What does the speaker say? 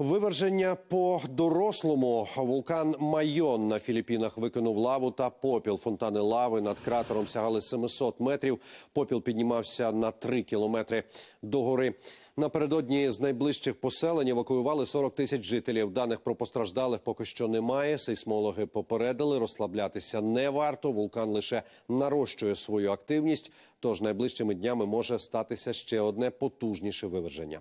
Виверження по дорослому вулкан Майон на Філіппінах викинув лаву та попіл. Фонтани лави над кратером сягали 700 метрів. Попіл піднімався на 3 кілометри до гори. Напередодні з найближчих поселень евакуювали 40 тисяч жителів. Даних про постраждалих поки що немає. Сейсмологи попередили, розслаблятися не варто. Вулкан лише нарощує свою активність, тож найближчими днями може статися ще одне потужніше виверження.